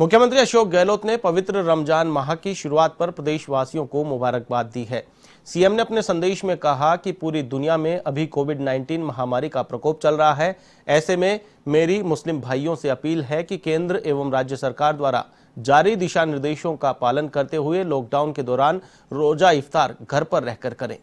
मुख्यमंत्री अशोक गहलोत ने पवित्र रमजान माह की शुरुआत पर प्रदेशवासियों को मुबारकबाद दी है सीएम ने अपने संदेश में कहा कि पूरी दुनिया में अभी कोविड 19 महामारी का प्रकोप चल रहा है ऐसे में मेरी मुस्लिम भाइयों से अपील है कि केंद्र एवं राज्य सरकार द्वारा जारी दिशा निर्देशों का पालन करते हुए लॉकडाउन के दौरान रोजा इफ्तार घर पर रहकर करें